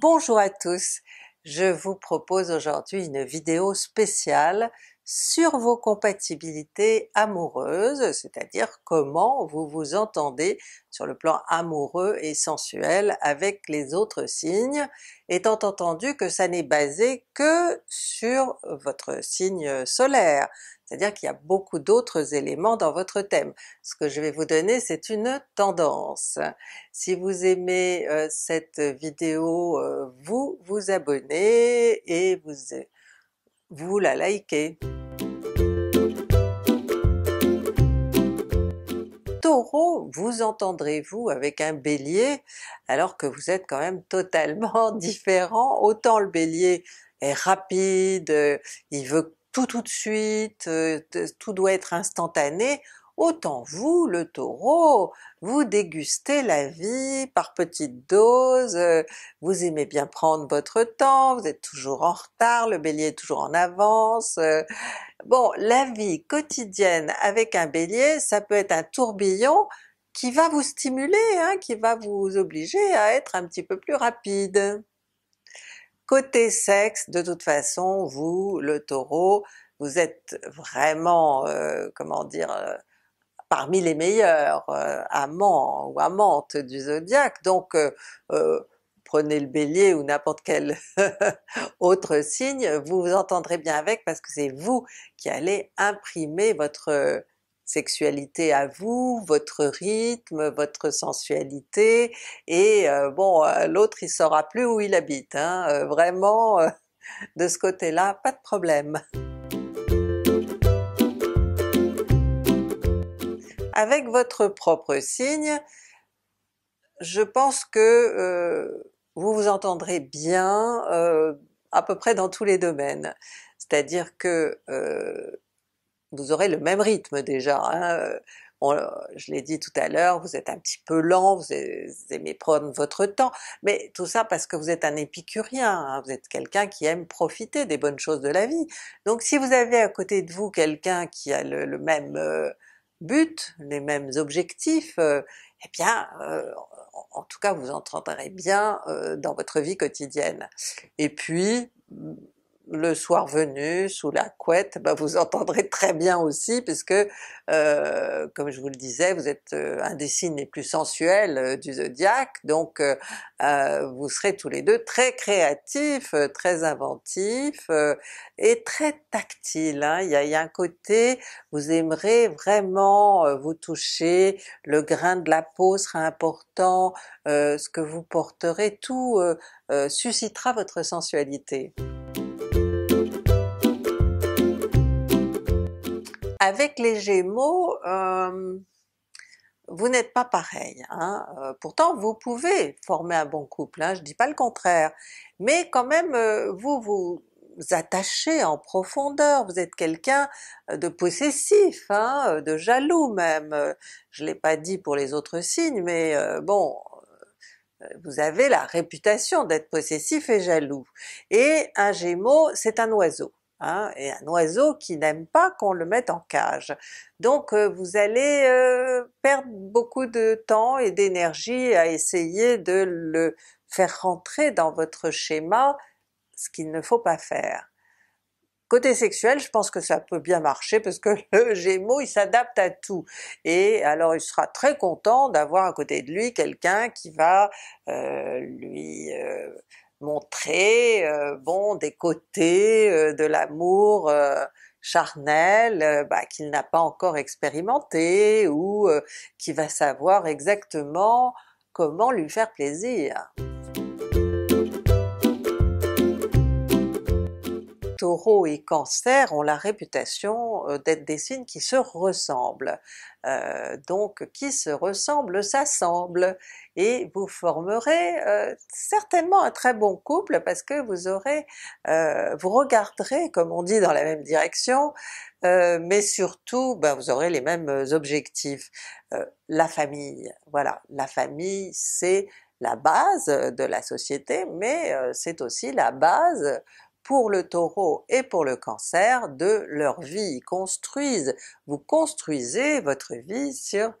Bonjour à tous, je vous propose aujourd'hui une vidéo spéciale sur vos compatibilités amoureuses, c'est-à-dire comment vous vous entendez sur le plan amoureux et sensuel avec les autres signes, étant entendu que ça n'est basé que sur votre signe solaire, c'est-à-dire qu'il y a beaucoup d'autres éléments dans votre thème. Ce que je vais vous donner c'est une tendance. Si vous aimez euh, cette vidéo, euh, vous vous abonnez et vous, euh, vous la likez. Taureau, vous entendrez-vous avec un Bélier alors que vous êtes quand même totalement différent? Autant le Bélier est rapide, il veut tout tout de suite, euh, tout doit être instantané, autant vous, le Taureau, vous dégustez la vie par petites doses, euh, vous aimez bien prendre votre temps, vous êtes toujours en retard, le Bélier est toujours en avance. Euh. Bon, la vie quotidienne avec un Bélier, ça peut être un tourbillon qui va vous stimuler, hein, qui va vous obliger à être un petit peu plus rapide. Côté sexe, de toute façon, vous, le Taureau, vous êtes vraiment, euh, comment dire, euh, parmi les meilleurs euh, amants ou amantes du zodiaque, donc prenez le Bélier ou n'importe quel autre signe, vous vous entendrez bien avec parce que c'est vous qui allez imprimer votre sexualité à vous, votre rythme, votre sensualité, et euh, bon euh, l'autre il saura plus où il habite, hein, euh, vraiment de ce côté-là, pas de problème. Avec votre propre signe, je pense que vous vous entendrez bien à peu près dans tous les domaines. C'est-à-dire que vous aurez le même rythme déjà. Hein, euh, je l'ai dit tout à l'heure, vous êtes un petit peu lent, vous aimez prendre votre temps, mais tout ça parce que vous êtes un épicurien, hein, vous êtes quelqu'un qui aime profiter des bonnes choses de la vie. Donc si vous avez à côté de vous quelqu'un qui a le, même euh, but, les mêmes objectifs, euh, eh bien en tout cas vous entendrez bien dans votre vie quotidienne. Et puis le soir venu, sous la couette, bah, vous entendrez très bien aussi, puisque euh, comme je vous le disais, vous êtes euh, un des signes les plus sensuels euh, du zodiaque, donc vous serez tous les deux très créatifs, très inventifs et très tactiles. Hein. y a, il, y a, un côté, vous aimerez vraiment vous toucher, le grain de la peau sera important, ce que vous porterez, tout suscitera votre sensualité. Avec les Gémeaux, euh, vous n'êtes pas pareil. Hein. Euh, pourtant, vous pouvez former un bon couple, hein, je ne dis pas le contraire, mais quand même, euh, vous vous attachez en profondeur, vous êtes quelqu'un de possessif, hein, de jaloux même. Je l'ai pas dit pour les autres signes, mais bon, vous avez la réputation d'être possessif et jaloux. Et un Gémeaux, c'est un oiseau. Hein, et un oiseau qui n'aime pas qu'on le mette en cage. Donc euh, vous allez euh, perdre beaucoup de temps et d'énergie à essayer de le faire rentrer dans votre schéma, ce qu'il ne faut pas faire. Côté sexuel, je pense que ça peut bien marcher parce que le Gémeaux il s'adapte à tout et alors il sera très content d'avoir à côté de lui quelqu'un qui va euh, lui montrer euh, bon des côtés euh, de l'amour euh, charnel bah, qu'il n'a pas encore expérimenté ou qui va savoir exactement comment lui faire plaisir. Taureau et Cancer ont la réputation euh, d'être des signes qui se ressemblent. Euh, donc qui se ressemble s'assemble, et vous formerez euh, certainement un très bon couple parce que vous aurez, vous regarderez comme on dit dans la même direction, mais surtout ben, vous aurez les mêmes objectifs. la famille, voilà, la famille c'est la base de la société, mais c'est aussi la base pour le taureau et pour le cancer de leur vie. Ils construisent, vous construisez votre vie sur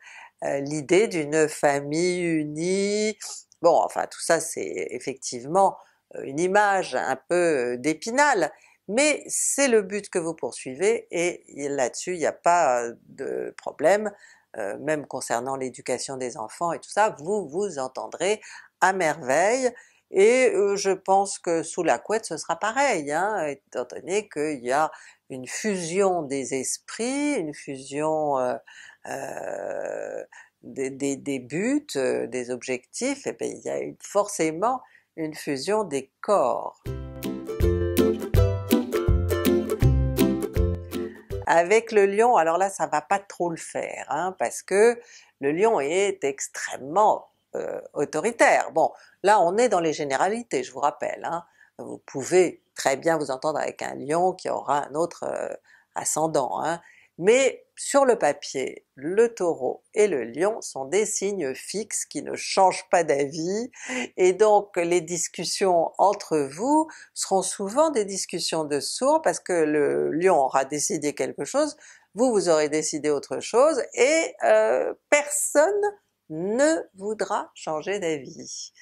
euh, l'idée d'une famille unie, bon enfin tout ça c'est effectivement euh, une image un peu euh, d'épinal, mais c'est le but que vous poursuivez et là-dessus il n'y a pas de problème, même concernant l'éducation des enfants et tout ça, vous vous entendrez à merveille, et je pense que sous la couette ce sera pareil, hein, étant donné qu'il y a une fusion des esprits, une fusion des, des, des, buts, des objectifs, et eh bien il y a forcément une fusion des corps. Avec le lion, alors là ça va pas trop le faire, hein, parce que le lion est extrêmement euh, autoritaire. Bon, là on est dans les généralités, je vous rappelle. Hein. Vous pouvez très bien vous entendre avec un lion qui aura un autre euh, ascendant, hein. mais sur le papier, le taureau et le lion sont des signes fixes qui ne changent pas d'avis, et donc les discussions entre vous seront souvent des discussions de sourds parce que le lion aura décidé quelque chose, vous, vous aurez décidé autre chose, et euh, personne ne voudra changer d'avis.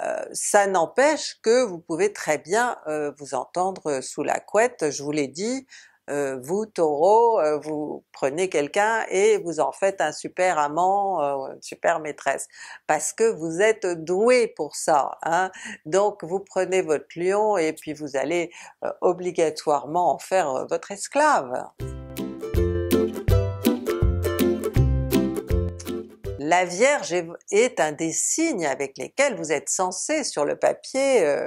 Euh, ça n'empêche que vous pouvez très bien euh, vous entendre sous la couette, je vous l'ai dit, euh, vous Taureau, vous prenez quelqu'un et vous en faites un super amant, une super maîtresse, parce que vous êtes doué pour ça. Hein. Donc vous prenez votre lion et puis vous allez obligatoirement en faire votre esclave. la Vierge est un des signes avec lesquels vous êtes censé sur le papier euh,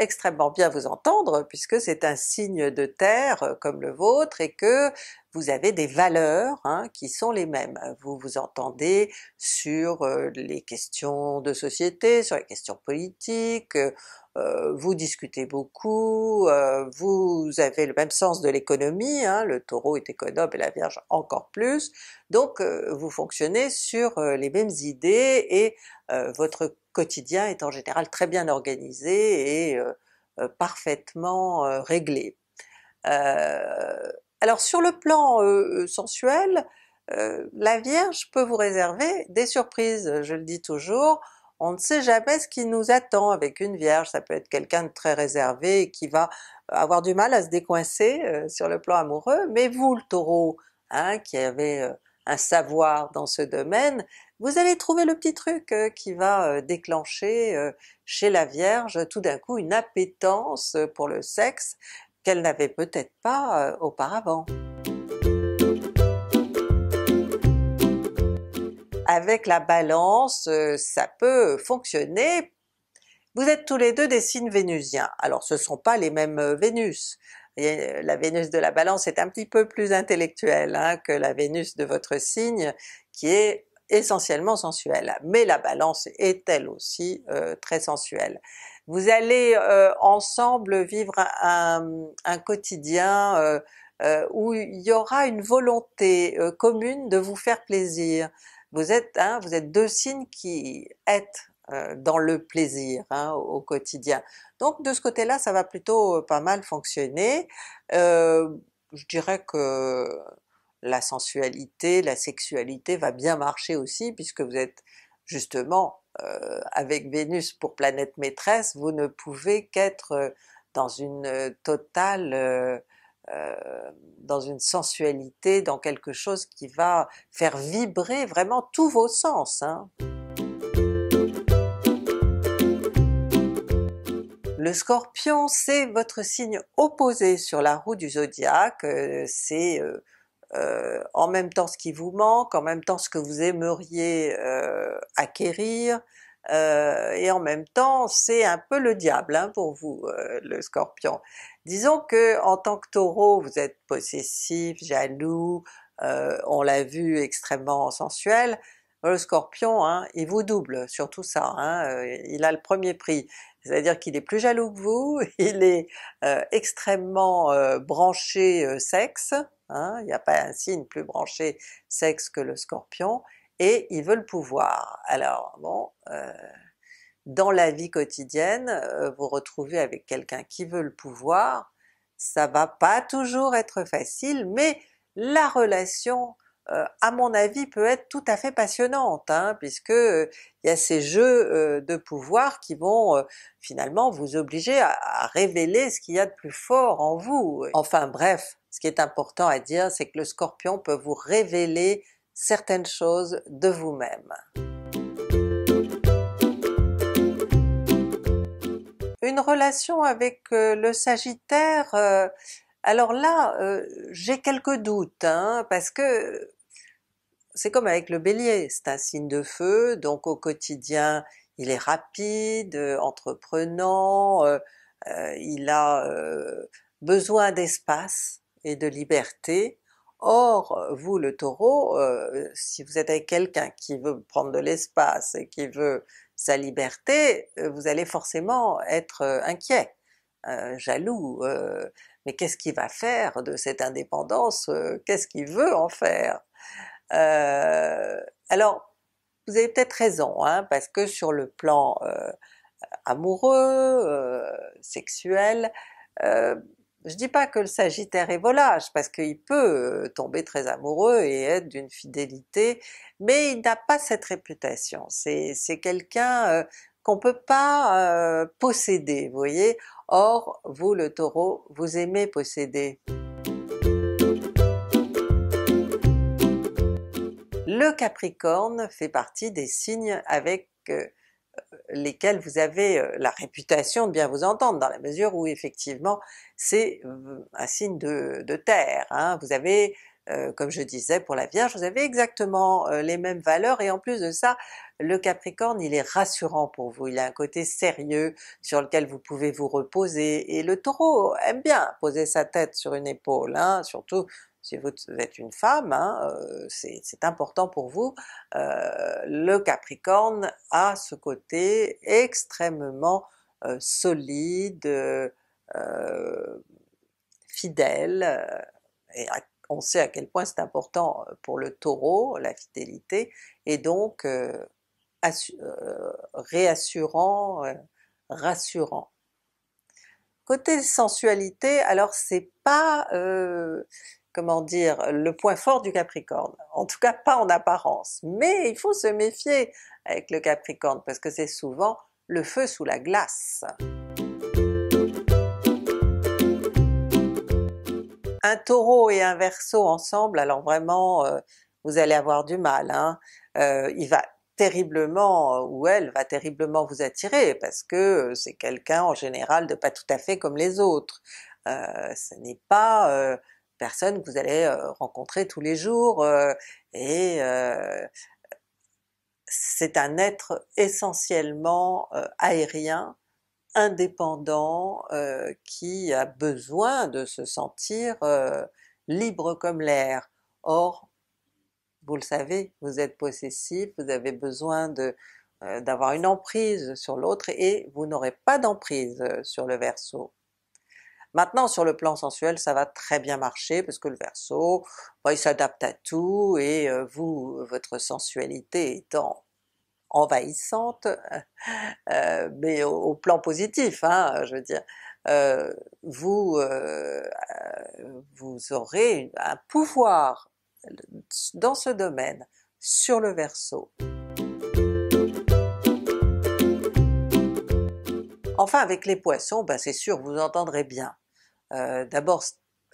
extrêmement bien vous entendre puisque c'est un signe de terre euh, comme le vôtre et que vous avez des valeurs hein, qui sont les mêmes. Vous vous entendez sur euh, les questions de société, sur les questions politiques, euh, vous discutez beaucoup, vous avez le même sens de l'économie, hein, le taureau est économe et la vierge encore plus, donc vous fonctionnez sur les mêmes idées et votre quotidien est en général très bien organisé et euh, euh, parfaitement euh, réglé. alors sur le plan sensuel, la Vierge peut vous réserver des surprises, je le dis toujours, on ne sait jamais ce qui nous attend avec une Vierge, ça peut être quelqu'un de très réservé qui va avoir du mal à se décoincer sur le plan amoureux, mais vous le Taureau, hein, qui avez un savoir dans ce domaine, vous allez trouver le petit truc euh, qui va euh, déclencher euh, chez la Vierge tout d'un coup une appétence pour le sexe qu'elle n'avait peut-être pas auparavant. Avec la Balance, ça peut fonctionner. Vous êtes tous les deux des signes vénusiens, alors ce ne sont pas les mêmes Vénus, la Vénus de la Balance est un petit peu plus intellectuelle hein, que la Vénus de votre signe qui est essentiellement sensuelle, mais la balance est elle aussi euh, très sensuelle. Vous allez euh, ensemble vivre un, quotidien euh, où il y aura une volonté commune de vous faire plaisir. Vous êtes, hein, vous êtes deux signes qui êtes dans le plaisir hein, au quotidien. Donc de ce côté-là, ça va plutôt pas mal fonctionner. je dirais que la sensualité, la sexualité va bien marcher aussi puisque vous êtes justement euh, avec Vénus pour planète maîtresse, vous ne pouvez qu'être euh, dans une euh, totale dans une sensualité, dans quelque chose qui va faire vibrer vraiment tous vos sens. Hein. Le Scorpion, c'est votre signe opposé sur la roue du zodiaque, c'est euh, en même temps ce qui vous manque, en même temps ce que vous aimeriez euh, acquérir, euh, et en même temps c'est un peu le diable hein, pour vous le Scorpion. Disons que en tant que Taureau vous êtes possessif, jaloux, on l'a vu extrêmement sensuel, le Scorpion hein, il vous double sur tout ça, hein, il a le premier prix. C'est-à-dire qu'il est plus jaloux que vous, il est extrêmement branché sexe, Hein, il n'y a pas un signe plus branché sexe que le Scorpion, et il veut le pouvoir. Alors bon, euh, dans la vie quotidienne, euh, vous retrouvez avec quelqu'un qui veut le pouvoir, ça va pas toujours être facile, mais la relation euh, à mon avis peut être tout à fait passionnante, hein, puisque il y a ces jeux de pouvoir qui vont finalement vous obliger à révéler ce qu'il y a de plus fort en vous. Enfin bref, ce qui est important à dire, c'est que le Scorpion peut vous révéler certaines choses de vous-même. Une relation avec euh, le Sagittaire, euh, alors là euh, j'ai quelques doutes hein, parce que c'est comme avec le Bélier, c'est un signe de feu, donc au quotidien il est rapide, entreprenant, il a besoin d'espace, et de liberté. Or, vous le Taureau, euh, si vous êtes avec quelqu'un qui veut prendre de l'espace et qui veut sa liberté, euh, vous allez forcément être euh, inquiet, jaloux, mais qu'est-ce qu'il va faire de cette indépendance? qu'est-ce qu'il veut en faire? alors, vous avez peut-être raison, hein, parce que sur le plan amoureux, sexuel, je dis pas que le Sagittaire est volage, parce qu'il peut euh, tomber très amoureux et être d'une fidélité, mais il n'a pas cette réputation. C'est quelqu'un euh, qu'on peut pas euh, posséder, vous voyez? Or, vous le Taureau, vous aimez posséder. Le Capricorne fait partie des signes avec lesquels vous avez euh, la réputation de bien vous entendre, dans la mesure où effectivement c'est euh, un signe de, terre. Hein. Vous avez, euh, comme je disais pour la Vierge, vous avez exactement les mêmes valeurs et en plus de ça, le Capricorne il est rassurant pour vous, il a un côté sérieux sur lequel vous pouvez vous reposer, et le Taureau aime bien poser sa tête sur une épaule, hein, surtout si vous êtes une femme, hein, euh, c'est important pour vous, euh, le Capricorne a ce côté extrêmement euh, solide, fidèle, et on sait à quel point c'est important pour le Taureau, la fidélité, et donc réassurant, rassurant. Côté sensualité, alors c'est pas comment dire, le point fort du Capricorne, en tout cas pas en apparence, mais il faut se méfier avec le Capricorne parce que c'est souvent le feu sous la glace. Un Taureau et un Verseau ensemble, alors vraiment euh, vous allez avoir du mal, hein? Euh, il va terriblement, euh, ou elle va terriblement vous attirer parce que c'est quelqu'un en général de pas tout à fait comme les autres. ce n'est pas personne que vous allez euh, rencontrer tous les jours, euh, et euh, c'est un être essentiellement aérien, indépendant, qui a besoin de se sentir libre comme l'air. Or, vous le savez, vous êtes possessif, vous avez besoin d'avoir une emprise sur l'autre et vous n'aurez pas d'emprise sur le Verseau. Maintenant sur le plan sensuel ça va très bien marcher parce que le Verseau, bah, il s'adapte à tout et euh, vous, votre sensualité étant envahissante, euh, mais au, plan positif, hein, je veux dire, euh, vous, vous aurez un pouvoir dans ce domaine sur le Verseau. Enfin avec les Poissons, bah, c'est sûr vous entendrez bien. Euh, d'abord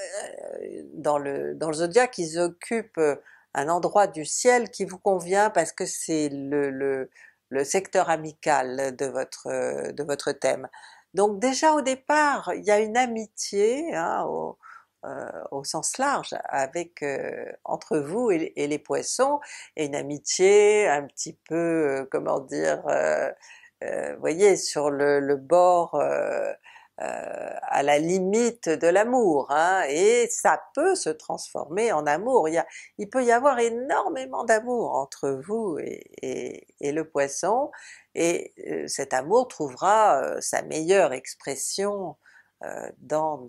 euh, dans le, dans le zodiaque, ils occupent euh, un endroit du ciel qui vous convient parce que c'est le, le, le, secteur amical de votre, de votre thème. Donc déjà au départ, il y a une amitié hein, au, au, sens large avec entre vous et, les Poissons, et une amitié un petit peu, comment dire, vous voyez, sur le, le bord euh, à la limite de l'amour, hein, et ça peut se transformer en amour. Il, peut y avoir énormément d'amour entre vous et, et, le Poisson, et euh, cet amour trouvera euh, sa meilleure expression euh, dans,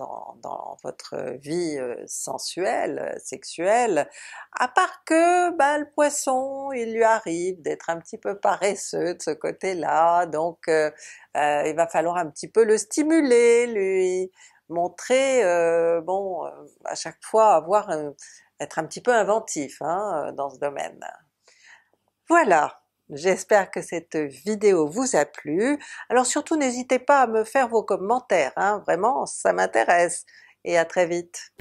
votre vie euh, sensuelle, sexuelle, à part que bah, le Poisson, il lui arrive d'être un petit peu paresseux de ce côté-là, donc euh, il va falloir un petit peu le stimuler, lui montrer, bon, à chaque fois avoir être un petit peu inventif hein, dans ce domaine. Voilà! J'espère que cette vidéo vous a plu. Alors surtout n'hésitez pas à me faire vos commentaires, hein. vraiment ça m'intéresse, et à très vite!